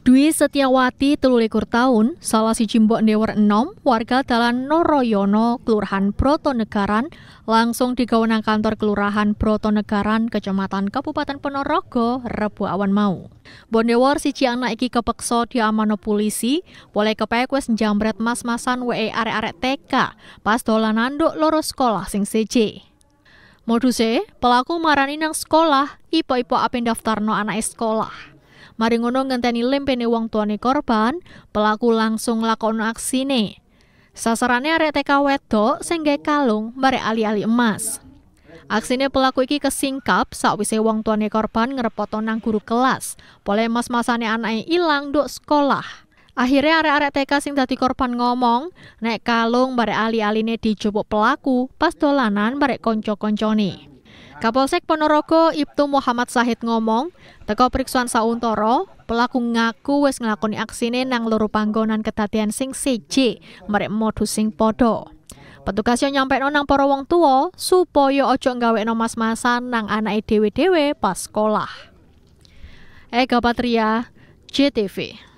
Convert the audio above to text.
Dwi Setiawati telulikur tahun, salah si jimbok newer enom, warga Dalan Noroyono, Kelurahan Protonegaran langsung digawenang kantor Kelurahan Protonegaran Kecamatan Kabupaten Ponorogo, Rebu Awan Mau. Bondewar si anak iki di amano polisi, boleh kepekwes wis njambret mas-masan WE are arek TK, pas dolanan nduk loro sekolah sing seje. Modus pelaku marani nang sekolah, ipo-ipo apen daftarno anak sekolah. Mari ngono ngenteni lempene wong tuane korban, pelaku langsung lakon aksine. Sasarannya arek TK wedok sing kalung barek ali-ali emas. Aksine pelaku iki kesingkap sakwise wong tuane korban ngerpotonang nang guru kelas. Pole mas-masane anake ilang dok sekolah. Akhirnya arek-arek TK sing dadi korban ngomong, nek kalung barek ali-aline dijupuk pelaku pas dolanan barek konco-konco nih. Kapolsek Ponorogo Ibtu Muhammad Sahid ngomong, teko periksaan sauntoro, pelaku ngaku wis ngelakoni aksine nang luru panggonan ketatian sing siji, merek modus sing podo. Petugas yo nyampe nang para wong tua supaya ojo nggawe no mas-masan nang anak dewe-dewe pas sekolah. Ega Patria, JTV.